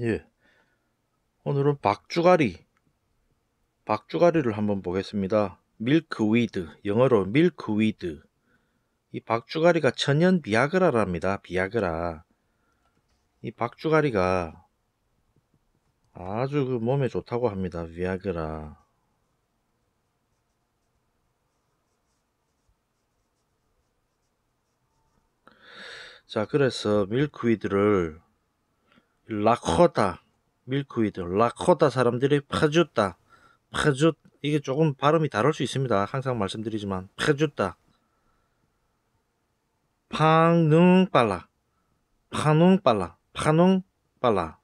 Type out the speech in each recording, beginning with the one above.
예. 오늘은 박주가리, 박주가리를 한번 보겠습니다. 밀크위드, 영어로 밀크위드. 이 박주가리가 천연 비아그라랍니다. 비아그라. 이 박주가리가 아주 그 몸에 좋다고 합니다. 비아그라. 자, 그래서 밀크위드를 라코다 밀크위드, 라코다사람들이파주다 파주 이게 조금 발음이 다를 수 있습니다. 항상 말씀드리지만 파주다 파능빨라, 파능빨라, 파능빨라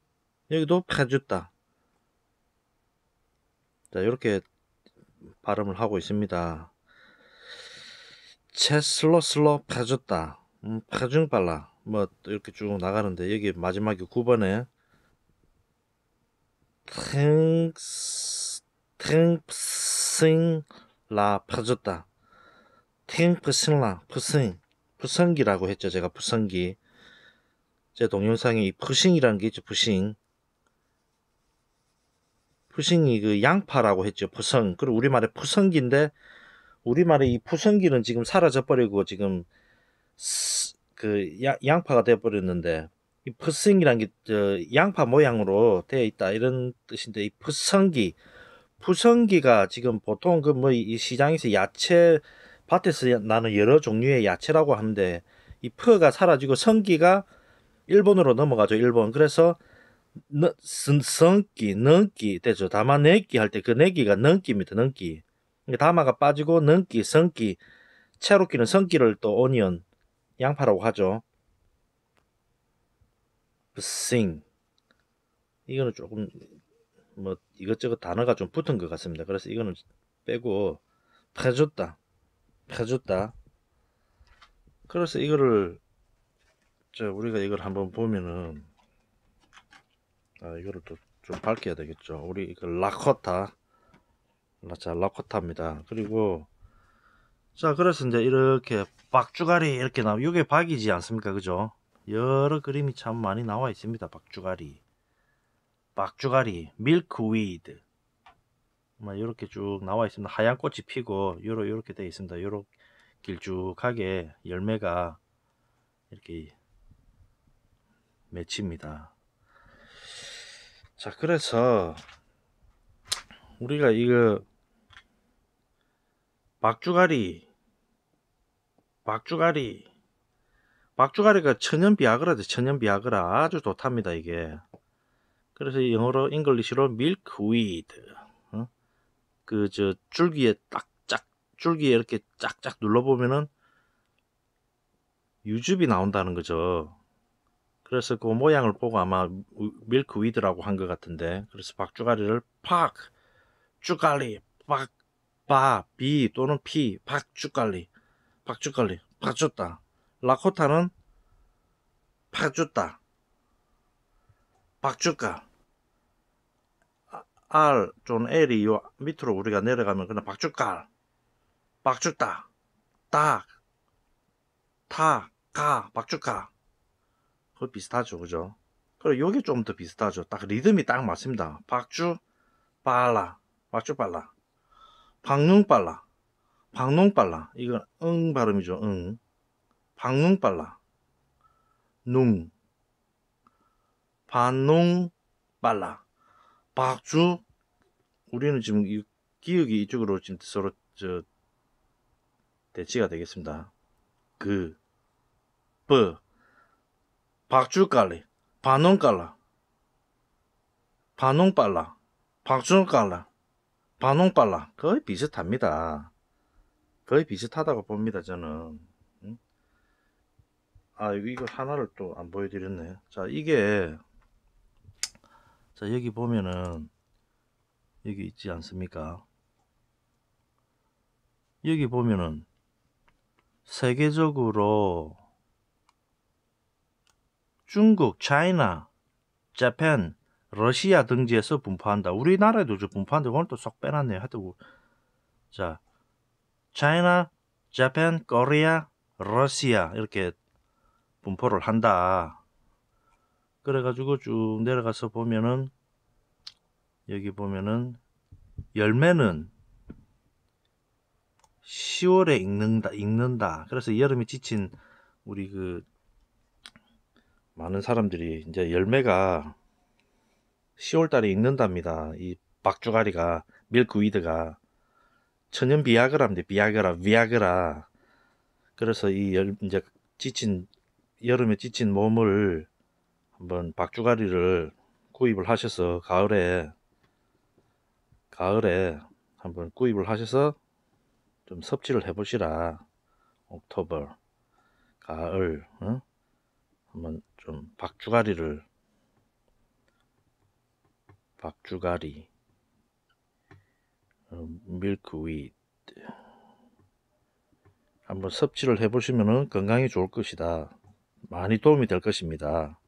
여기도 파주다자 이렇게 발음을 하고 있습니다. 체슬로슬로 파주다 음, 파중빨라. 뭐 이렇게 쭉 나가는데 여기 마지막에 9번에 탱스 탱싱라 퍼졌다 탱프싱라 퍼싱 푸성기라고 했죠 제가 푸성기 제 동영상에 이 푸싱이라는 게 있죠 푸싱 푸싱이 그 양파라고 했죠 푸성 그리고 우리말에 푸성기인데 우리말에 이 푸성기는 지금 사라져 버리고 지금 그 야, 양파가 되어버렸는데 이 푸성이란 게 저 양파 모양으로 되어 있다 이런 뜻인데 이 푸성기 푸성기가 지금 보통 그 뭐 이 시장에서 야채 밭에서 나는 여러 종류의 야채라고 하는데 이 푸가 사라지고 성기가 일본으로 넘어가죠 일본 그래서 너, 선, 성기 능기 되죠 담아내기 할 때 그 내기가 능기입니다능기 그러니까 담아가 빠지고 능기 성기 채로끼는 성기를 또 오니언 양파라고 하죠. 싱 이거는 조금 뭐 이것저것 단어가 좀 붙은 것 같습니다. 그래서 이거는 빼고 파줬다 파줬다 그래서 이거를 자 우리가 이걸 한번 보면은 아 이거를 또 좀 밝혀야 되겠죠. 우리 이거 그 라코타 자 라코타입니다. 그리고 자 그래서 이제 이렇게 박주가리 이렇게 나와 이게 박이지 않습니까 그죠 여러 그림이 참 많이 나와 있습니다 박주가리 박주가리 밀크위드 이렇게 뭐, 쭉 나와 있습니다 하얀 꽃이 피고 요러 요렇게 되어 있습니다 요렇게 길쭉하게 열매가 이렇게 맺힙니다 자 그래서 우리가 이거 박주가리 박주가리. 박주가리가 천연 비아그라죠. 천연 비아그라. 아주 좋답니다, 이게. 그래서 영어로, 잉글리시로 밀크위드. 어? 그, 저, 줄기에 딱, 짝, 줄기에 이렇게 짝짝 눌러보면은 유즙이 나온다는 거죠. 그래서 그 모양을 보고 아마 밀크위드라고 한 것 같은데. 그래서 박주가리를 팍, 주가리, 박, 바, 비 또는 피, 박주가리. 박주걸리 박줬다 라코타는 박줬다 박주가 R 아, 존 L이 요 밑으로 우리가 내려가면 그냥 박주깔 박주다 딱타가 박주가 그거 비슷하죠 그죠 그리고 요게 좀더 비슷하죠 딱 리듬이 딱 맞습니다 박주 빨라 박주 빨라 박능 빨라 방농빨라 이건 응 발음이죠. 응. 방농빨라 농. 반농빨라. 박주. 우리는 지금 이 기억이 이쪽으로 지금 서로 저 대치가 되겠습니다. 그, 뻐, 박주깔리, 반농깔라, 반농빨라, 박주깔라, 반농빨라 거의 비슷합니다. 거의 비슷하다고 봅니다 저는 아 이거 하나를 또 안 보여드렸네 자 이게 자 여기 보면은 여기 있지 않습니까 여기 보면은 세계적으로 중국, 차이나, 재팬, 러시아 등지에서 분포한다. 우리나라에도 분포한다. 오늘 또 쏙 빼놨네요. 하여튼 자 China, Japan, Korea, Russia 이렇게 분포를 한다. 그래가지고 쭉 내려가서 보면은 여기 보면은 열매는 10월에 익는다, 익는다. 그래서 여름에 지친 우리 그 많은 사람들이 이제 열매가 10월달에 익는답니다. 이 박주가리가 밀크위드가 천연 비아그라입니다. 비아그라, 비아그라. 그래서 이 열, 이제 지친 여름에 지친 몸을 한번 박주가리를 구입을 하셔서 가을에 가을에 한번 구입을 하셔서 좀 섭취를 해 보시라 옥토버 가을 어? 한번 좀 박주가리를 박주가리 어, 밀크윗 한번 섭취를 해보시면 건강에 좋을 것이다. 많이 도움이 될 것입니다.